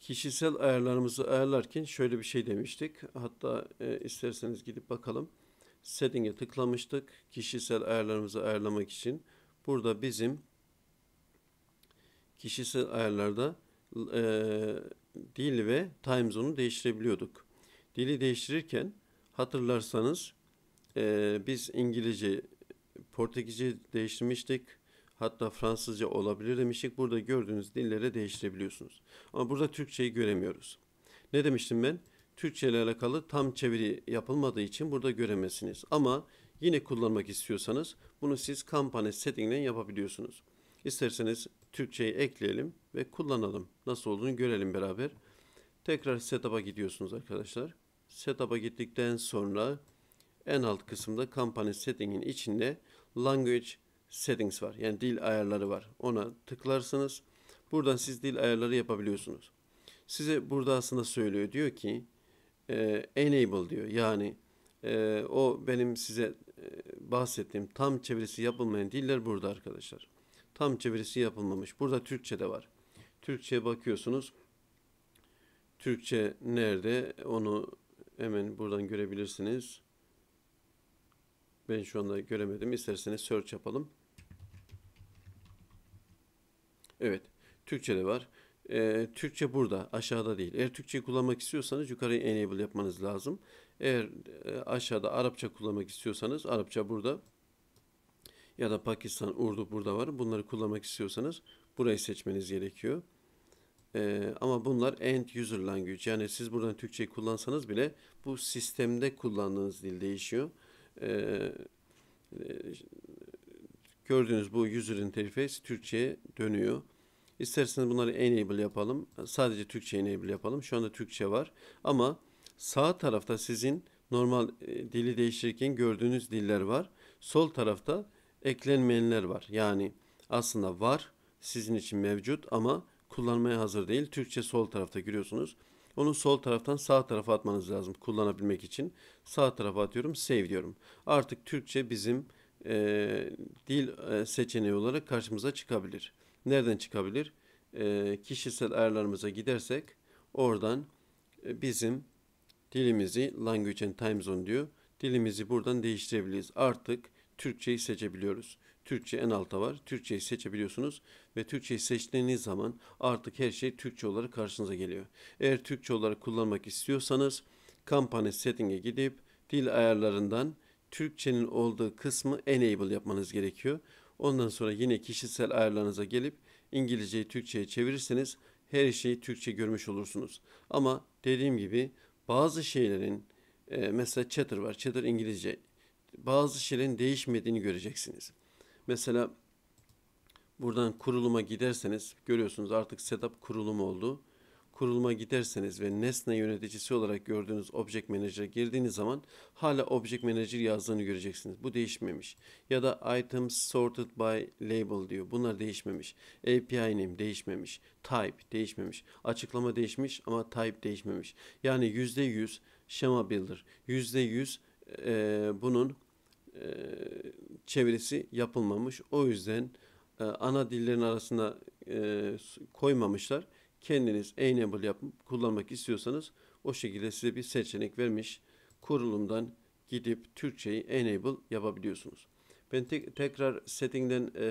kişisel ayarlarımızı ayarlarken şöyle bir şey demiştik. Hatta e, isterseniz gidip bakalım. Setting'e tıklamıştık. Kişisel ayarlarımızı ayarlamak için. Burada bizim kişisel ayarlarda e, dil ve time zone'u değiştirebiliyorduk. Dili değiştirirken hatırlarsanız e, biz İngilizce, Portekizce değiştirmiştik hatta Fransızca olabilir demiştik. Burada gördüğünüz dillere değiştirebiliyorsunuz. Ama burada Türkçeyi göremiyoruz. Ne demiştim ben? Türkçe ile alakalı tam çeviri yapılmadığı için burada göremezsiniz. Ama yine kullanmak istiyorsanız bunu siz kampanya setting'den yapabiliyorsunuz. İsterseniz Türkçeyi ekleyelim ve kullanalım. Nasıl olduğunu görelim beraber. Tekrar setup'a gidiyorsunuz arkadaşlar. Setup'a gittikten sonra en alt kısımda kampanya setting'in içinde language settings var. Yani dil ayarları var. Ona tıklarsınız. Buradan siz dil ayarları yapabiliyorsunuz. Size burada aslında söylüyor. Diyor ki e, enable diyor. Yani e, o benim size e, bahsettiğim tam çevirisi yapılmayan diller burada arkadaşlar. Tam çevirisi yapılmamış. Burada Türkçe de var. Türkçe'ye bakıyorsunuz. Türkçe nerede? Onu hemen buradan görebilirsiniz. Ben şu anda göremedim. İsterseniz search yapalım. Evet. Türkçe de var. E, Türkçe burada aşağıda değil. Eğer Türkçeyi kullanmak istiyorsanız yukarıya enable yapmanız lazım. Eğer e, aşağıda Arapça kullanmak istiyorsanız Arapça burada ya da Pakistan, Urdu burada var. Bunları kullanmak istiyorsanız burayı seçmeniz gerekiyor. E, ama bunlar end user language. Yani siz buradan Türkçeyi kullansanız bile bu sistemde kullandığınız dil değişiyor. E, gördüğünüz bu user interface Türkçe'ye dönüyor. İsterseniz bunları enable yapalım. Sadece Türkçe enable yapalım. Şu anda Türkçe var. Ama sağ tarafta sizin normal e, dili değiştirirken gördüğünüz diller var. Sol tarafta eklenmeyenler var. Yani aslında var sizin için mevcut ama kullanmaya hazır değil. Türkçe sol tarafta görüyorsunuz. Onu sol taraftan sağ tarafa atmanız lazım kullanabilmek için. Sağ tarafa atıyorum save diyorum. Artık Türkçe bizim e, dil e, seçeneği olarak karşımıza çıkabilir. Nereden çıkabilir? E, kişisel ayarlarımıza gidersek oradan e, bizim dilimizi language and time zone diyor. Dilimizi buradan değiştirebiliriz. Artık Türkçeyi seçebiliyoruz. Türkçe en alta var. Türkçeyi seçebiliyorsunuz ve Türkçeyi seçtiğiniz zaman artık her şey Türkçe olarak karşınıza geliyor. Eğer Türkçe olarak kullanmak istiyorsanız kampanya setting'e gidip dil ayarlarından Türkçenin olduğu kısmı enable yapmanız gerekiyor. Ondan sonra yine kişisel ayarlarınıza gelip İngilizceyi Türkçe'ye çevirirseniz her şeyi Türkçe görmüş olursunuz. Ama dediğim gibi bazı şeylerin e, mesela chatter var. Chatter İngilizce. Bazı şeylerin değişmediğini göreceksiniz. Mesela buradan kuruluma giderseniz görüyorsunuz artık setup kurulum oldu kuruluma giderseniz ve nesne yöneticisi olarak gördüğünüz Object Manager'a girdiğiniz zaman hala Object Manager yazdığını göreceksiniz. Bu değişmemiş. Ya da Items Sorted by Label diyor. Bunlar değişmemiş. API name değişmemiş. Type değişmemiş. Açıklama değişmiş ama type değişmemiş. Yani %100 Şema Builder. %100 e, bunun e, çevirisi yapılmamış. O yüzden e, ana dillerin arasında e, koymamışlar kendiniz enable yapıp kullanmak istiyorsanız o şekilde size bir seçenek vermiş. Kurulumdan gidip Türkçeyi enable yapabiliyorsunuz. Ben tek, tekrar settingden e,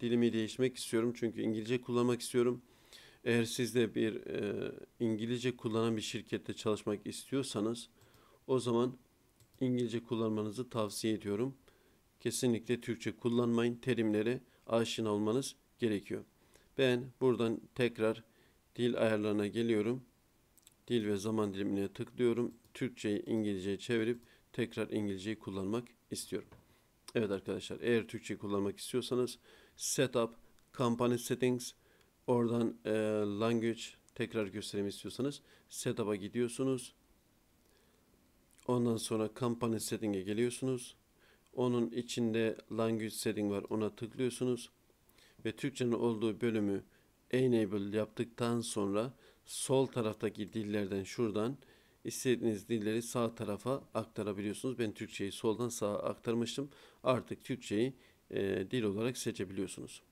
dilimi değiştirmek istiyorum. Çünkü İngilizce kullanmak istiyorum. Eğer siz de bir e, İngilizce kullanan bir şirkette çalışmak istiyorsanız o zaman İngilizce kullanmanızı tavsiye ediyorum. Kesinlikle Türkçe kullanmayın. Terimlere aşina olmanız gerekiyor. Ben buradan tekrar Dil ayarlarına geliyorum. Dil ve zaman dilimine tıklıyorum. Türkçeyi İngilizceye çevirip tekrar İngilizceyi kullanmak istiyorum. Evet arkadaşlar eğer Türkçe kullanmak istiyorsanız Setup, Company Settings, oradan e, Language tekrar göstereyim istiyorsanız Setup'a gidiyorsunuz. Ondan sonra Company Setting'e geliyorsunuz. Onun içinde Language Setting var ona tıklıyorsunuz. Ve Türkçenin olduğu bölümü enable yaptıktan sonra sol taraftaki dillerden şuradan istediğiniz dilleri sağ tarafa aktarabiliyorsunuz. Ben Türkçeyi soldan sağa aktarmıştım. Artık Türkçeyi e, dil olarak seçebiliyorsunuz.